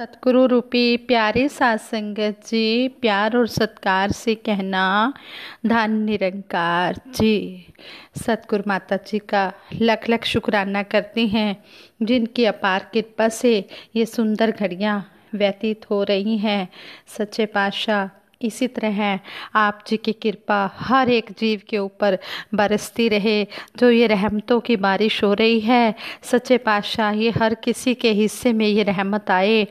सतगुरु रूपी प्यारे सात संगत जी प्यार और सत्कार से कहना धन निरंकार जी सतगुरु माता जी का लख लख शुक्राना करते हैं जिनकी अपार कृपा से ये सुंदर घड़ियाँ व्यतीत हो रही हैं सच्चे पाशाह इसी तरह आप जी की कृपा हर एक जीव के ऊपर बरसती रहे जो ये रहमतों की बारिश हो रही है सच्चे पातशाह ये हर किसी के हिस्से में ये रहमत आए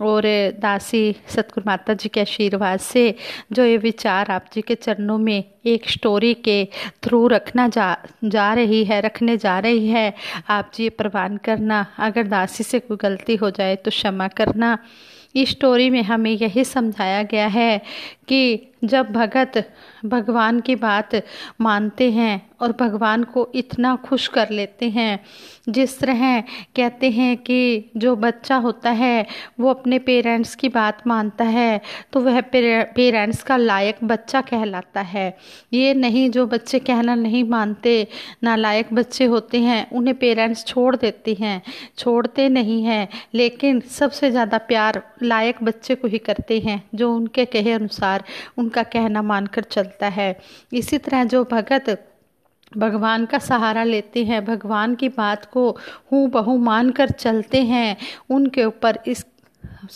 और दासी सतगुरु माता जी के आशीर्वाद से जो ये विचार आप जी के चरणों में एक स्टोरी के थ्रू रखना जा जा रही है रखने जा रही है आप जी ये प्रवान करना अगर दासी से कोई गलती हो जाए तो क्षमा करना इस स्टोरी में हमें यही समझाया गया है कि जब भगत भगवान की बात मानते हैं और भगवान को इतना खुश कर लेते हैं जिस तरह कहते हैं कि जो बच्चा होता है वो अपने पेरेंट्स की बात मानता है तो वह पेरेंट्स का लायक बच्चा कहलाता है ये नहीं जो बच्चे कहना नहीं मानते नालायक बच्चे होते हैं उन्हें पेरेंट्स छोड़ देते हैं छोड़ते नहीं हैं लेकिन सबसे ज़्यादा प्यार लायक बच्चे को ही करते हैं जो उनके कहे अनुसार उन उनका कहना मानकर चलता है इसी तरह जो भगत भगवान का सहारा लेते हैं भगवान की बात को हूँ बहू मान कर चलते हैं उनके ऊपर इस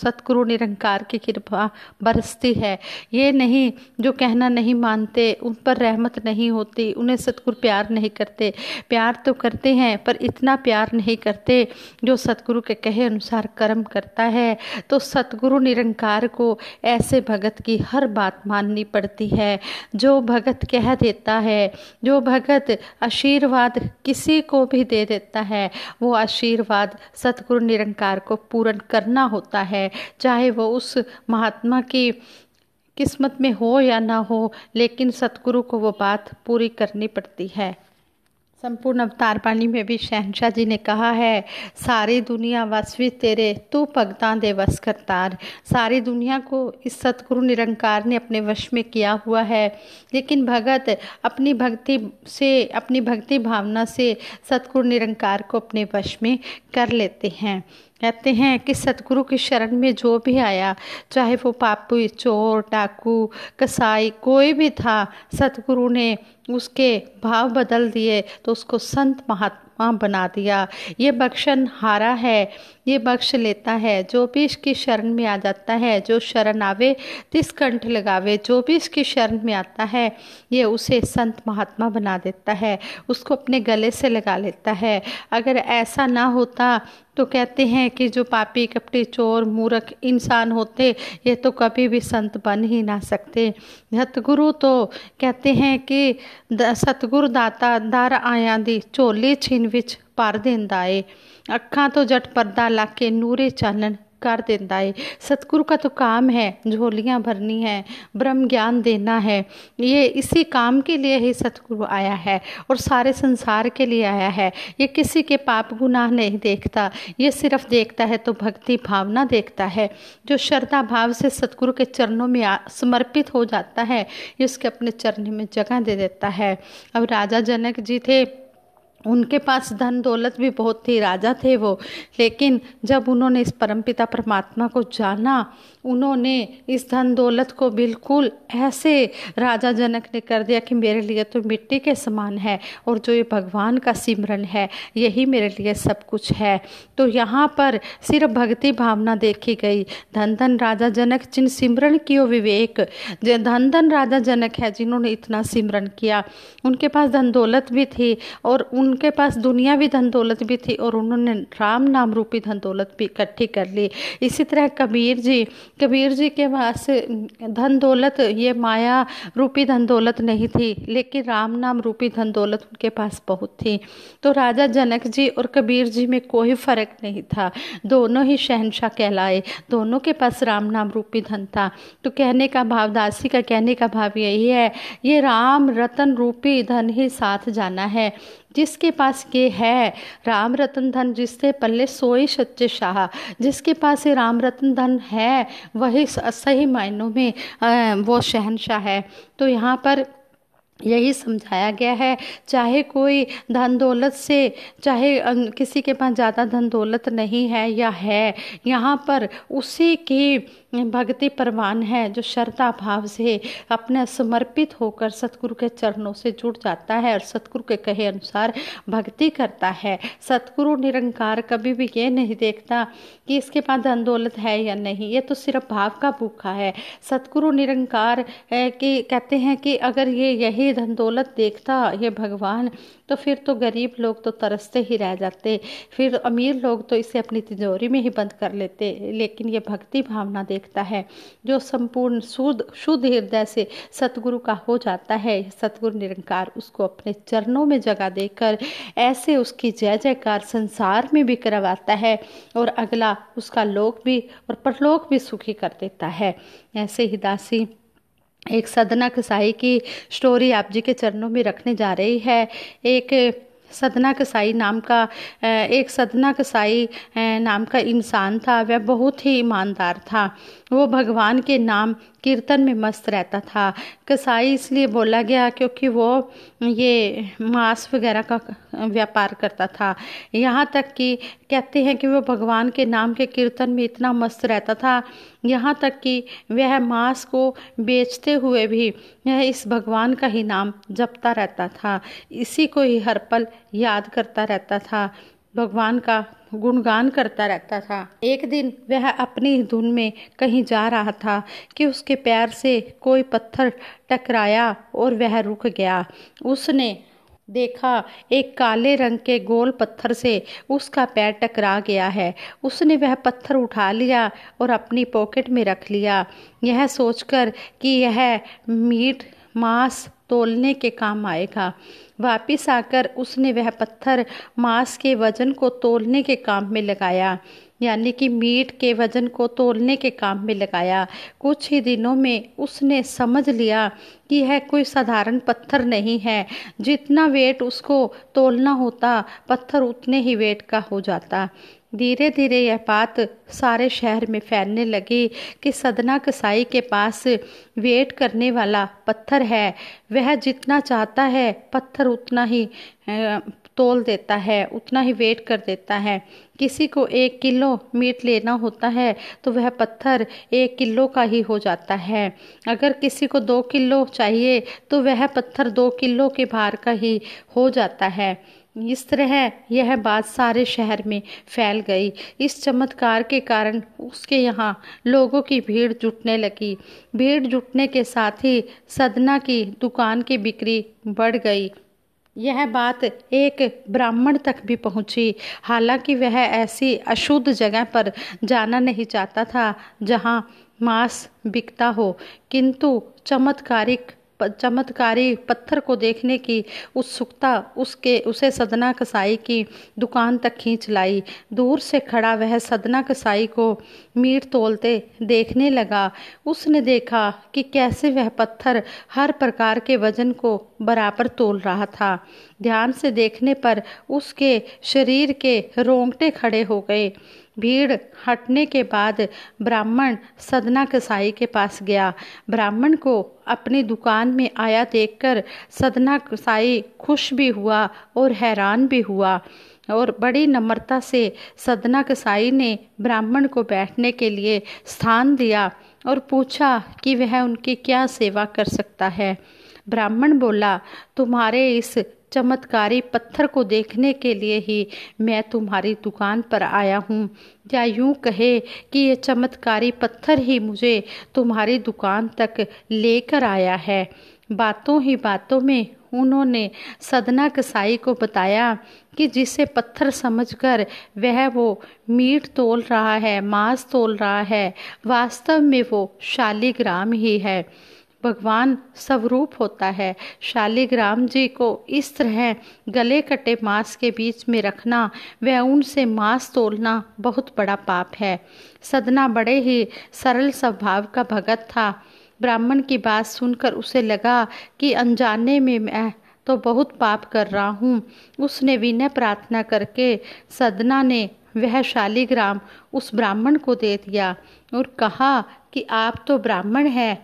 सतगुरु निरंकार की कृपा बरसती है ये नहीं जो कहना नहीं मानते उन पर रहमत नहीं होती उन्हें सतगुरु प्यार नहीं करते प्यार तो करते हैं पर इतना प्यार नहीं करते जो सतगुरु के कहे अनुसार कर्म करता है तो सतगुरु निरंकार को ऐसे भगत की हर बात माननी पड़ती है जो भगत कह देता है जो भगत आशीर्वाद किसी को भी दे देता है वो आशीर्वाद सतगुरु निरंकार को पूर्ण करना होता है है चाहे वो उस महात्मा की किस्मत में हो या ना हो लेकिन सतगुरु को वो बात पूरी करनी पड़ती है संपूर्ण अवतार पानी में भी शहनशाह जी ने कहा है सारी दुनिया वस भी तेरे तू भगतान दे वस करतार सारी दुनिया को इस सतगुरु निरंकार ने अपने वश में किया हुआ है लेकिन भगत अपनी भक्ति से अपनी भक्ति भावना से सतगुरु निरंकार को अपने वश में कर लेते हैं कहते हैं कि सतगुरु की शरण में जो भी आया चाहे वो पापी चोर डाकू कसाई कोई भी था सतगुरु ने उसके भाव बदल दिए तो उसको संत महात्मा आत्मा बना दिया ये बख्शन हारा है ये बख्श लेता है जो भी इसकी शरण में आ जाता है जो शरण आवे तिस कंठ लगावे जो भी इसकी शरण में आता है ये उसे संत महात्मा बना देता है उसको अपने गले से लगा लेता है अगर ऐसा ना होता तो कहते हैं कि जो पापी कपटी चोर मूर्ख इंसान होते ये तो कभी भी संत बन ही ना सकते सतगुरु तो कहते हैं कि ਸਤਗੁਰ ਦਾਤਾ ਦਰ ਆਇਆਂ ਦੀ ਝੋਲੇ ਛਿਨ ਵਿੱਚ ਭਰ ਦਿੰਦਾ ਏ ਅੱਖਾਂ ਤੋਂ ਜੱਟ ਪਰਦਾ ਲਾ ਕੇ ਨੂਰੇ ਚਾਨਣ छुटकार देता है सतगुरु का तो काम है झोलियाँ भरनी है ब्रह्म ज्ञान देना है ये इसी काम के लिए ही सतगुरु आया है और सारे संसार के लिए आया है ये किसी के पाप गुनाह नहीं देखता ये सिर्फ देखता है तो भक्ति भावना देखता है जो श्रद्धा भाव से सतगुरु के चरणों में समर्पित हो जाता है ये उसके अपने चरण में जगह दे देता है अब राजा जनक जी थे उनके पास धन दौलत भी बहुत थी राजा थे वो लेकिन जब उन्होंने इस परमपिता परमात्मा को जाना उन्होंने इस धन दौलत को बिल्कुल ऐसे राजा जनक ने कर दिया कि मेरे लिए तो मिट्टी के समान है और जो ये भगवान का सिमरन है यही मेरे लिए सब कुछ है तो यहाँ पर सिर्फ भक्ति भावना देखी गई धन धन राजा जनक जिन सिमरन ओ विवेक जो धन धन राजा जनक है जिन्होंने इतना सिमरन किया उनके पास धन दौलत भी थी और उनके पास दुनिया भी धन दौलत भी थी और उन्होंने राम नाम रूपी धन दौलत भी इकट्ठी कर ली इसी तरह कबीर जी कबीर जी के पास धन दौलत ये माया रूपी धन दौलत नहीं थी लेकिन राम नाम रूपी धन दौलत उनके पास बहुत थी तो राजा जनक जी और कबीर जी में कोई फ़र्क नहीं था दोनों ही शहनशाह कहलाए दोनों के पास राम नाम रूपी धन था तो कहने का भाव दासी का कहने का भाव यही है ये राम रतन रूपी धन ही साथ जाना है जिसके पास ये है राम रतन धन जिससे पल्ले सोए सच्चे शाह जिसके पास ये राम रतन धन है वही सही मायनों में वो शहनशाह है तो यहाँ पर यही समझाया गया है चाहे कोई धन दौलत से चाहे किसी के पास ज़्यादा धन दौलत नहीं है या है यहाँ पर उसी की भक्ति परवान है जो श्रद्धा भाव से अपने समर्पित होकर सतगुरु के चरणों से जुड़ जाता है और सतगुरु के कहे अनुसार भक्ति करता है सतगुरु निरंकार कभी भी ये नहीं देखता कि इसके पास धन दौलत है या नहीं ये तो सिर्फ भाव का भूखा है सतगुरु निरंकार की कहते हैं कि अगर ये यही धन दौलत देखता ये भगवान तो फिर तो गरीब लोग तो तरसते ही रह जाते फिर अमीर लोग तो इसे अपनी तिजोरी में ही बंद कर लेते लेकिन ये भक्ति भावना देखता है जो संपूर्ण शुद्ध शुद्ध हृदय से सतगुरु का हो जाता है सतगुरु निरंकार उसको अपने चरणों में जगह देकर ऐसे उसकी जय जयकार संसार में भी करवाता है और अगला उसका लोक भी और परलोक भी सुखी कर देता है ऐसे ही दासी एक सदना कसाई की स्टोरी आप जी के चरणों में रखने जा रही है एक सदना कसाई नाम का एक सदना कसाई नाम का इंसान था वह बहुत ही ईमानदार था वो भगवान के नाम कीर्तन में मस्त रहता था कसाई इसलिए बोला गया क्योंकि वो ये मांस वगैरह का व्यापार करता था यहाँ तक कि कहते हैं कि वो भगवान के नाम के कीर्तन में इतना मस्त रहता था यहाँ तक कि वह मांस को बेचते हुए भी यह इस भगवान का ही नाम जपता रहता था इसी को ही हर पल याद करता रहता था भगवान का गुणगान करता रहता था एक दिन वह अपनी धुन में कहीं जा रहा था कि उसके पैर से कोई पत्थर टकराया और वह रुक गया उसने देखा एक काले रंग के गोल पत्थर से उसका पैर टकरा गया है उसने वह पत्थर उठा लिया और अपनी पॉकेट में रख लिया यह सोचकर कि यह मीट मांस तोलने के काम आएगा वापिस आकर उसने वह पत्थर मांस के वजन को तोलने के काम में लगाया यानी कि मीट के वजन को तोलने के काम में लगाया कुछ ही दिनों में उसने समझ लिया कि यह कोई साधारण पत्थर नहीं है जितना वेट उसको तोलना होता पत्थर उतने ही वेट का हो जाता धीरे धीरे यह बात सारे शहर में फैलने लगी कि सदना कसाई के पास वेट करने वाला पत्थर है वह जितना चाहता है पत्थर उतना ही तोल देता है उतना ही वेट कर देता है किसी को एक किलो मीट लेना होता है तो वह पत्थर एक किलो का ही हो जाता है अगर किसी को दो किलो चाहिए तो वह पत्थर दो किलो के भार का ही हो जाता है इस तरह यह बात सारे शहर में फैल गई इस चमत्कार के कारण उसके यहाँ लोगों की भीड़ जुटने लगी भीड़ जुटने के साथ ही सदना की दुकान की बिक्री बढ़ गई यह बात एक ब्राह्मण तक भी पहुंची हालांकि वह ऐसी अशुद्ध जगह पर जाना नहीं चाहता था जहां मांस बिकता हो किंतु चमत्कारिक चमत्कारी पत्थर को देखने की उत्सुकता उस उसके उसे सदना कसाई की दुकान तक खींच लाई दूर से खड़ा वह सदना कसाई को मीट तोलते देखने लगा उसने देखा कि कैसे वह पत्थर हर प्रकार के वजन को बराबर तोल रहा था ध्यान से देखने पर उसके शरीर के रोंगटे खड़े हो गए भीड़ हटने के बाद ब्राह्मण सदना कसाई के पास गया ब्राह्मण को अपनी दुकान में आया देखकर सदना कसाई खुश भी हुआ और हैरान भी हुआ और बड़ी नम्रता से सदना कसाई ने ब्राह्मण को बैठने के लिए स्थान दिया और पूछा कि वह उनकी क्या सेवा कर सकता है ब्राह्मण बोला तुम्हारे इस चमत्कारी पत्थर को देखने के लिए ही मैं तुम्हारी दुकान पर आया हूँ या यूं कहे कि यह चमत्कारी पत्थर ही मुझे तुम्हारी दुकान तक लेकर आया है बातों ही बातों में उन्होंने सदना कसाई को बताया कि जिसे पत्थर समझकर वह वो मीट तोल रहा है मांस तोल रहा है वास्तव में वो शालिग्राम ही है भगवान स्वरूप होता है शालिग्राम जी को इस तरह गले कटे मांस के बीच में रखना व उनसे मांस तोलना बहुत बड़ा पाप है सदना बड़े ही सरल स्वभाव का भगत था ब्राह्मण की बात सुनकर उसे लगा कि अनजाने में मैं तो बहुत पाप कर रहा हूँ उसने विनय प्रार्थना करके सदना ने वह शालिग्राम उस ब्राह्मण को दे दिया और कहा कि आप तो ब्राह्मण हैं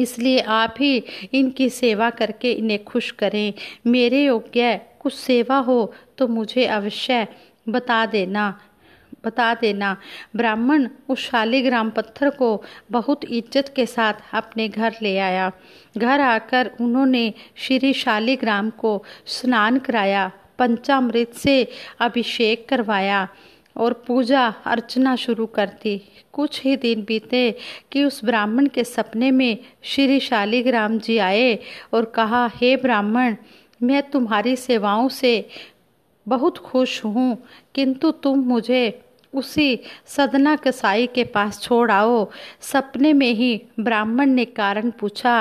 इसलिए आप ही इनकी सेवा करके इन्हें खुश करें मेरे योग्य कुछ सेवा हो तो मुझे अवश्य बता देना बता देना ब्राह्मण उस शालीग्राम पत्थर को बहुत इज्जत के साथ अपने घर ले आया घर आकर उन्होंने श्री शालीग्राम को स्नान कराया पंचामृत से अभिषेक करवाया और पूजा अर्चना शुरू कर दी कुछ ही दिन बीते कि उस ब्राह्मण के सपने में श्री शालिग्राम जी आए और कहा हे ब्राह्मण मैं तुम्हारी सेवाओं से बहुत खुश हूँ किंतु तुम मुझे उसी सदना कसाई के पास छोड़ आओ सपने में ही ब्राह्मण ने कारण पूछा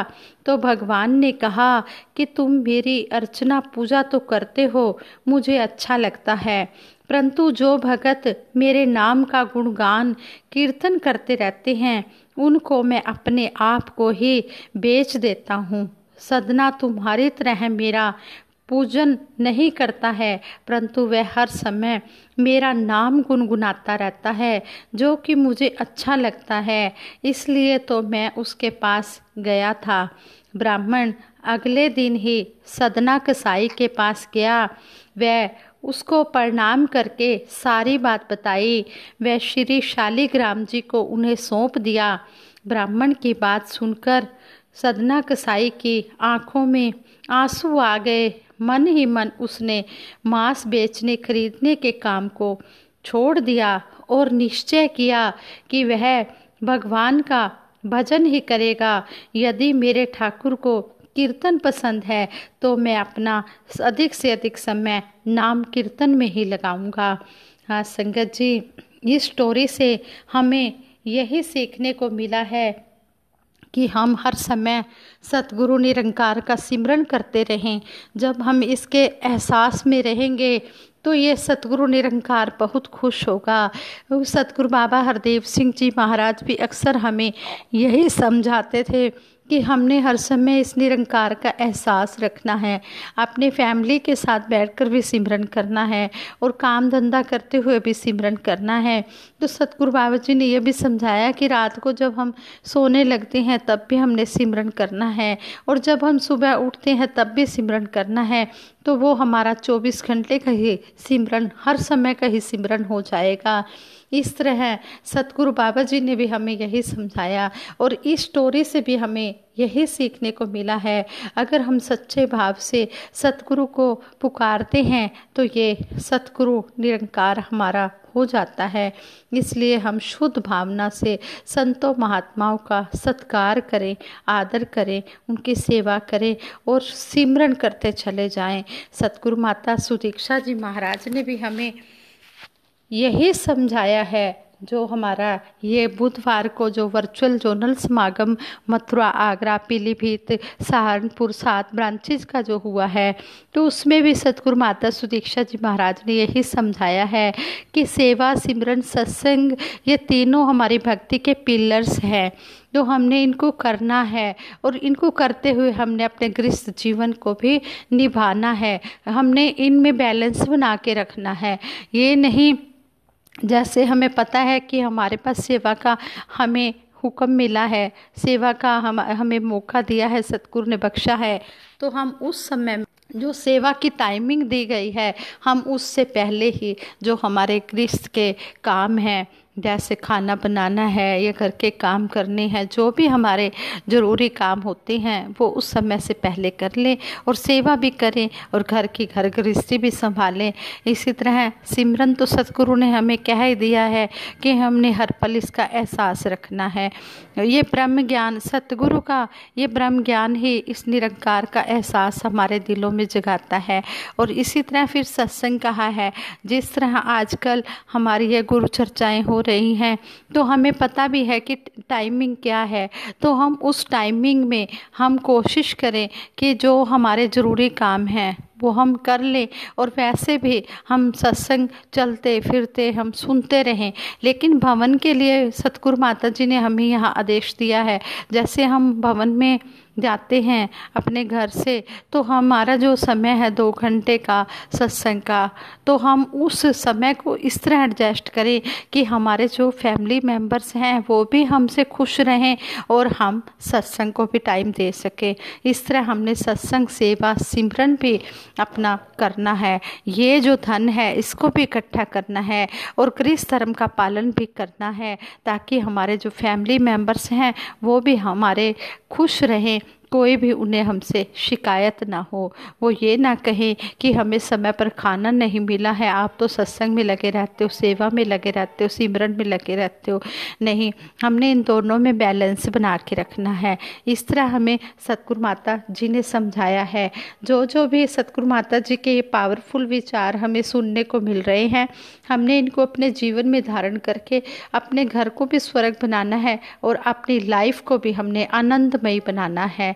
तो भगवान ने कहा कि तुम मेरी अर्चना पूजा तो करते हो मुझे अच्छा लगता है परंतु जो भगत मेरे नाम का गुणगान कीर्तन करते रहते हैं उनको मैं अपने आप को ही बेच देता हूँ सदना तुम्हारी तरह मेरा पूजन नहीं करता है परंतु वह हर समय मेरा नाम गुनगुनाता रहता है जो कि मुझे अच्छा लगता है इसलिए तो मैं उसके पास गया था ब्राह्मण अगले दिन ही सदना कसाई के पास गया वह उसको प्रणाम करके सारी बात बताई वह श्री शालीग्राम जी को उन्हें सौंप दिया ब्राह्मण की बात सुनकर सदना कसाई की आंखों में आंसू आ गए मन ही मन उसने मांस बेचने खरीदने के काम को छोड़ दिया और निश्चय किया कि वह भगवान का भजन ही करेगा यदि मेरे ठाकुर को कीर्तन पसंद है तो मैं अपना अधिक से अधिक समय नाम कीर्तन में ही लगाऊंगा हाँ संगत जी इस स्टोरी से हमें यही सीखने को मिला है कि हम हर समय सतगुरु निरंकार का सिमरन करते रहें जब हम इसके एहसास में रहेंगे तो ये सतगुरु निरंकार बहुत खुश होगा सतगुरु बाबा हरदेव सिंह जी महाराज भी अक्सर हमें यही समझाते थे कि हमने हर समय इस निरंकार का एहसास रखना है अपने फैमिली के साथ बैठकर भी सिमरन करना है और काम धंधा करते हुए भी सिमरन करना है तो सतगुरु बाबा जी ने यह भी समझाया कि रात को जब हम सोने लगते हैं तब भी हमने सिमरन करना है और जब हम सुबह उठते हैं तब भी सिमरन करना है तो वो हमारा चौबीस घंटे का ही सिमरन हर समय का ही सिमरन हो जाएगा इस तरह सतगुरु बाबा जी ने भी हमें यही समझाया और इस स्टोरी से भी हमें यही सीखने को मिला है अगर हम सच्चे भाव से सतगुरु को पुकारते हैं तो ये सतगुरु निरंकार हमारा हो जाता है इसलिए हम शुद्ध भावना से संतों महात्माओं का सत्कार करें आदर करें उनकी सेवा करें और सिमरन करते चले जाएं सतगुरु माता सुदीक्षा जी महाराज ने भी हमें यही समझाया है जो हमारा ये बुधवार को जो वर्चुअल जोनल समागम मथुरा आगरा पीलीभीत सहारनपुर सात ब्रांचेज का जो हुआ है तो उसमें भी सतगुरु माता सुदीक्षा जी महाराज ने यही समझाया है कि सेवा सिमरन सत्संग ये तीनों हमारी भक्ति के पिलर्स हैं तो हमने इनको करना है और इनको करते हुए हमने अपने गृहस्थ जीवन को भी निभाना है हमने इनमें बैलेंस बना के रखना है ये नहीं जैसे हमें पता है कि हमारे पास सेवा का हमें हुक्म मिला है सेवा का हम हमें मौका दिया है सतगुरु ने बख्शा है तो हम उस समय जो सेवा की टाइमिंग दी गई है हम उससे पहले ही जो हमारे कृष्ण के काम हैं जैसे खाना बनाना है या घर के काम करने हैं जो भी हमारे ज़रूरी काम होते हैं वो उस समय से पहले कर लें और सेवा भी करें और घर की घर गृहस्थी भी संभालें इसी तरह सिमरन तो सतगुरु ने हमें कह ही दिया है कि हमने हर पल इसका एहसास रखना है ये ब्रह्म ज्ञान सतगुरु का ये ब्रह्म ज्ञान ही इस निरंकार का एहसास हमारे दिलों में जगाता है और इसी तरह फिर सत्संग कहा है जिस तरह आजकल हमारी ये गुरु चर्चाएं हो रही हैं तो हमें पता भी है कि टाइमिंग क्या है तो हम उस टाइमिंग में हम कोशिश करें कि जो हमारे ज़रूरी काम हैं वो हम कर लें और वैसे भी हम सत्संग चलते फिरते हम सुनते रहें लेकिन भवन के लिए सतगुरु माता जी ने हमें यहाँ आदेश दिया है जैसे हम भवन में जाते हैं अपने घर से तो हमारा जो समय है दो घंटे का सत्संग का तो हम उस समय को इस तरह एडजस्ट करें कि हमारे जो फैमिली मेम्बर्स हैं वो भी हमसे खुश रहें और हम सत्संग को भी टाइम दे सकें इस तरह हमने सत्संग सेवा सिमरन भी अपना करना है ये जो धन है इसको भी इकट्ठा करना है और क्रिस धर्म का पालन भी करना है ताकि हमारे जो फैमिली मेम्बर्स हैं वो भी हमारे खुश रहें कोई भी उन्हें हमसे शिकायत ना हो वो ये ना कहें कि हमें समय पर खाना नहीं मिला है आप तो सत्संग में लगे रहते हो सेवा में लगे रहते हो सिमरन में लगे रहते हो नहीं हमने इन दोनों में बैलेंस बना के रखना है इस तरह हमें सतगुरु माता जी ने समझाया है जो जो भी सतगुरु माता जी के ये पावरफुल विचार हमें सुनने को मिल रहे हैं हमने इनको अपने जीवन में धारण करके अपने घर को भी स्वर्ग बनाना है और अपनी लाइफ को भी हमने आनंदमयी बनाना है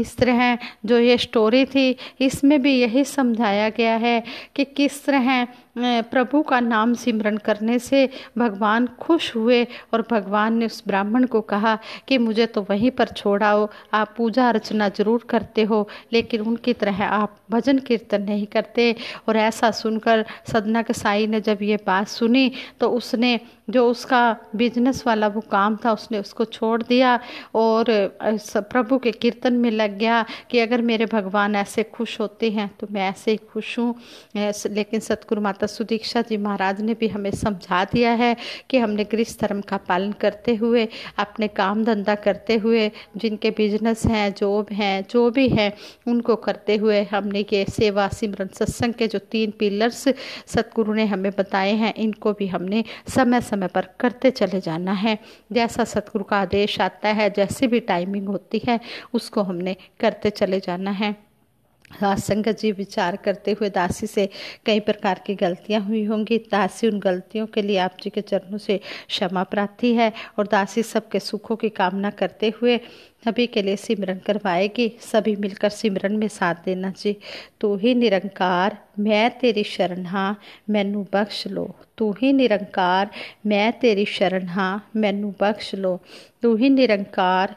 इस तरह जो ये स्टोरी थी इसमें भी यही समझाया गया है कि किस तरह प्रभु का नाम सिमरण करने से भगवान खुश हुए और भगवान ने उस ब्राह्मण को कहा कि मुझे तो वहीं पर छोड़ाओ आप पूजा अर्चना जरूर करते हो लेकिन उनकी तरह आप भजन कीर्तन नहीं करते और ऐसा सुनकर सदना के साई ने जब ये बात सुनी तो उसने जो उसका बिजनेस वाला वो काम था उसने उसको छोड़ दिया और प्रभु के कीर्तन में लग गया कि अगर मेरे भगवान ऐसे खुश होते हैं तो मैं ऐसे ही खुश हूँ लेकिन सतगुरु माता सुदीक्षा जी महाराज ने भी हमें समझा दिया है कि हमने गृह धर्म का पालन करते हुए अपने काम धंधा करते हुए जिनके बिजनेस हैं जॉब हैं जो भी हैं उनको करते हुए हमने ये सेवा सिमरन सत्संग के जो तीन पिलर्स सतगुरु ने हमें बताए हैं इनको भी हमने समय समय पर करते चले जाना है जैसा सतगुरु का आदेश आता है जैसी भी टाइमिंग होती है उसको हमने हमने करते चले जाना है संगत जी विचार करते हुए दासी से कई प्रकार की गलतियां हुई होंगी दासी उन गलतियों के लिए आप जी के चरणों से क्षमा प्राप्ति है और दासी सबके सुखों की कामना करते हुए सभी के लिए सिमरन करवाएगी सभी मिलकर सिमरन में साथ देना जी तू ही निरंकार मैं तेरी शरण हाँ मैनू बख्श लो तू ही निरंकार मैं तेरी शरण हाँ मैनू बख्श लो तू ही निरंकार